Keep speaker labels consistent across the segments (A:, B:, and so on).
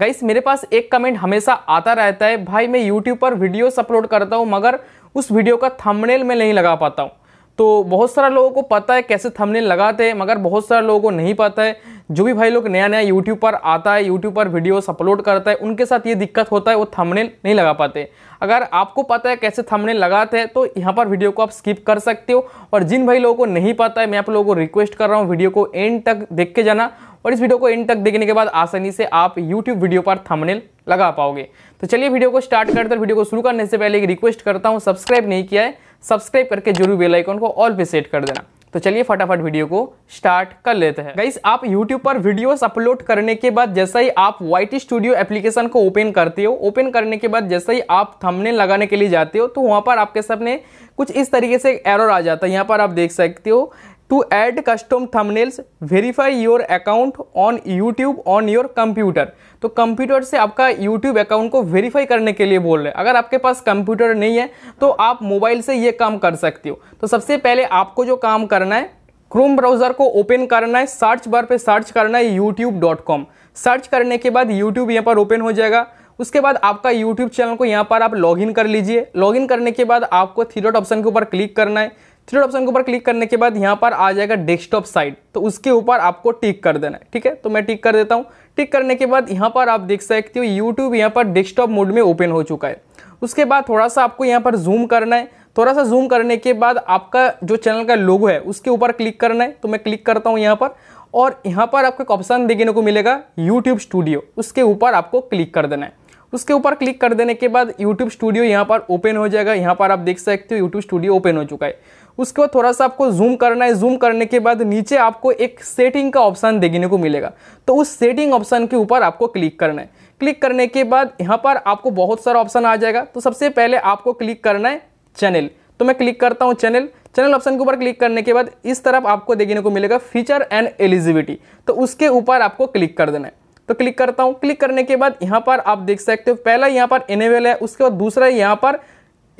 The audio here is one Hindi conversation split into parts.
A: गाइस मेरे पास एक कमेंट हमेशा आता रहता है भाई मैं यूट्यूब पर वीडियोस अपलोड करता हूँ मगर उस वीडियो का थंबनेल मैं नहीं लगा पाता हूँ तो बहुत सारा लोगों को पता है कैसे थंबनेल लगाते हैं मगर बहुत सारे लोगों को नहीं पता है जो भी भाई लोग नया नया यूट्यूब पर आता है यूट्यूब पर वीडियोस अपलोड करता है उनके साथ ये दिक्कत होता है वो थंबनेल नहीं लगा पाते अगर आपको पता है कैसे थंबनेल लगाते हैं तो यहाँ पर वीडियो को आप स्किप कर सकते हो और जिन भाई लोगों को नहीं पता है मैं आप लोगों को रिक्वेस्ट कर रहा हूँ वीडियो को एंड तक देख के जाना और इस वीडियो को एंड तक देखने के बाद आसानी से आप यूट्यूब वीडियो पर थंबनेल लगा पाओगे तो चलिए वीडियो को स्टार्ट करते हैं वीडियो को शुरू करने से पहले एक रिक्वेस्ट करता हूँ सब्सक्राइब नहीं किया है सब्सक्राइब करके जरूर बेलाइकॉन को ऑल पे सेट कर देना तो चलिए फटाफट वीडियो को स्टार्ट कर लेते हैं गाइस आप YouTube पर वीडियोस अपलोड करने के बाद जैसा ही आप वाइट स्टूडियो एप्लीकेशन को ओपन करते हो ओपन करने के बाद जैसा ही आप थंबनेल लगाने के लिए जाते हो तो वहां पर आपके सामने कुछ इस तरीके से एरर आ जाता है यहाँ पर आप देख सकते हो to add custom thumbnails verify your account on YouTube on your computer तो कंप्यूटर से आपका यूट्यूब अकाउंट को वेरीफाई करने के लिए बोल रहे हैं अगर आपके पास कंप्यूटर नहीं है तो आप मोबाइल से ये काम कर सकते हो तो सबसे पहले आपको जो काम करना है क्रोम ब्राउज़र को ओपन करना है सर्च बार पे सर्च करना है youtube.com सर्च करने के बाद YouTube यहाँ पर ओपन हो जाएगा उसके बाद आपका YouTube चैनल को यहाँ पर आप लॉगिन कर लीजिए लॉगिन करने के बाद आपको थ्री डॉट ऑप्शन के ऊपर क्लिक करना है डॉट ऑप्शन के ऊपर क्लिक करने के बाद यहाँ पर आ जाएगा डेस्कटॉप साइड तो उसके ऊपर आपको टिक कर देना है ठीक है तो मैं टिक कर देता हूँ टिक करने के बाद यहाँ पर आप देख सकते हो यूट्यूब यहाँ पर डेस्कटॉप मोड में ओपन हो चुका है उसके बाद थोड़ा सा आपको यहाँ पर जूम करना है थोड़ा सा जूम करने के बाद आपका जो चैनल का लोगो है उसके ऊपर क्लिक करना है तो मैं क्लिक करता हूँ यहाँ पर और यहाँ पर आपको एक ऑप्शन देखने को मिलेगा यूट्यूब स्टूडियो उसके ऊपर आपको क्लिक कर देना है उसके ऊपर क्लिक कर देने के बाद यूट्यूब स्टूडियो यहाँ पर ओपन हो जाएगा यहाँ पर आप देख सकते हो यूट्यूब स्टूडियो ओपन हो चुका है उसके बाद थोड़ा सा आपको जूम करना है जूम करने के बाद नीचे आपको एक सेटिंग का ऑप्शन देखने को मिलेगा तो उस सेटिंग ऑप्शन के ऊपर आपको क्लिक करना है क्लिक करने के बाद यहाँ पर आपको बहुत सारा ऑप्शन आ जाएगा तो सबसे पहले आपको क्लिक करना है चैनल तो मैं क्लिक करता हूँ चैनल चैनल ऑप्शन के ऊपर क्लिक करने के बाद इस तरफ आपको देखने को मिलेगा फीचर एंड एलिजिबिलिटी तो उसके ऊपर आपको क्लिक कर देना है तो क्लिक करता हूँ क्लिक करने के बाद यहाँ पर आप देख सकते हो पहला यहाँ पर इनेबल है उसके बाद दूसरा यहाँ पर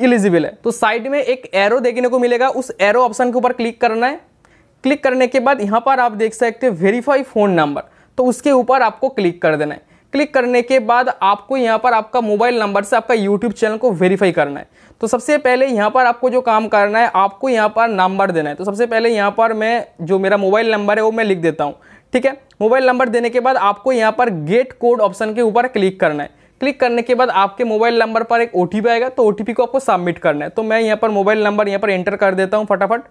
A: एलिजिबल है तो साइड में एक एरो देखने को मिलेगा उस एरो ऑप्शन के ऊपर क्लिक करना है क्लिक करने के बाद यहाँ पर आप देख सकते हो वेरीफाई फ़ोन नंबर तो उसके ऊपर आपको क्लिक कर देना है क्लिक करने के बाद आपको यहाँ पर आपका मोबाइल नंबर से आपका यूट्यूब चैनल को वेरीफाई करना है तो सबसे पहले यहाँ पर आपको जो काम करना है आपको यहाँ पर नंबर देना है तो सबसे पहले यहाँ पर मैं जो मेरा मोबाइल नंबर है वो मैं लिख देता हूँ ठीक है मोबाइल नंबर देने के बाद आपको यहाँ पर गेट कोड ऑप्शन के ऊपर क्लिक करना है क्लिक करने के बाद आपके मोबाइल नंबर पर एक ओ आएगा तो ओ को आपको सबमिट करना है तो मैं यहाँ पर मोबाइल नंबर यहाँ पर एंटर कर देता हूँ फटाफट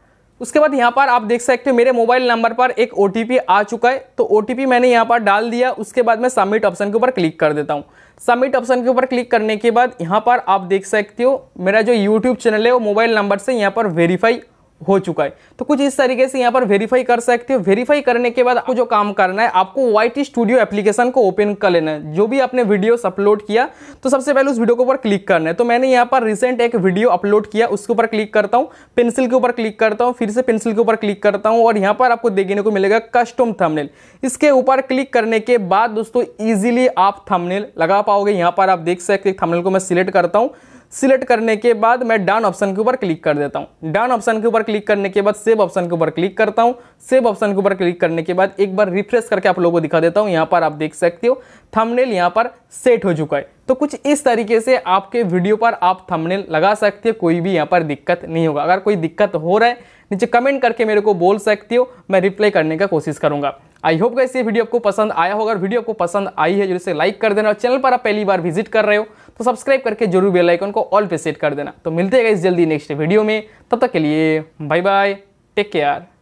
A: उसके बाद यहाँ पर आप देख सकते हो मेरे मोबाइल नंबर पर एक ओ आ चुका है तो ओ मैंने यहाँ पर डाल दिया उसके बाद मैं सबमिट ऑप्शन के ऊपर क्लिक कर देता हूँ सबमिट ऑप्शन के ऊपर क्लिक करने के बाद यहाँ पर आप देख सकते हो मेरा जो यूट्यूब चैनल है वो मोबाइल नंबर से यहाँ पर वेरीफाई हो चुका है तो कुछ इस तरीके से यहाँ पर वेरीफाई कर सकते हो वेरीफाई करने के बाद आपको जो काम करना है आपको वाइट स्टूडियो एप्लीकेशन को ओपन कर लेना है जो भी आपने वीडियो अपलोड किया तो सबसे पहले उस वीडियो के ऊपर क्लिक करना है तो मैंने यहाँ पर रिसेंट एक वीडियो अपलोड किया उसके ऊपर क्लिक करता हूँ पेंसिल के ऊपर क्लिक करता हूँ फिर से पेंसिल के ऊपर क्लिक करता हूँ और यहाँ पर आपको देखने को मिलेगा कस्टम थमनेल इसके ऊपर क्लिक करने के बाद दोस्तों ईजिली आप थमनेल लगा पाओगे यहाँ पर आप देख सकते थमनेल को मैं सिलेक्ट करता हूँ सिलेक्ट करने के बाद मैं डान ऑप्शन के ऊपर क्लिक कर देता हूँ डान ऑप्शन के ऊपर क्लिक करने के बाद सेव ऑप्शन के ऊपर क्लिक करता हूँ सेव ऑप्शन के ऊपर क्लिक करने के बाद एक बार रिफ्रेश करके आप लोगों को दिखा देता हूँ यहाँ पर आप देख सकते हो थंबनेल यहाँ पर सेट हो चुका है तो कुछ इस तरीके से आपके वीडियो पर आप थंबनेल लगा सकते हो कोई भी यहाँ पर दिक्कत नहीं होगा अगर कोई दिक्कत हो रहा है नीचे कमेंट करके मेरे को बोल सकते हो मैं रिप्लाई करने का कोशिश करूँगा आई होप गाइस ये वीडियो आपको पसंद आया होगा और वीडियो आपको पसंद आई है जरूर से लाइक कर देना और चैनल पर आप पहली बार विजिट कर रहे हो तो सब्सक्राइब करके जरूर बेल आइकन को ऑल पे सेट कर देना तो मिलते हैं गाइस जल्दी नेक्स्ट वीडियो में तब तक के लिए बाय बाय टेक केयर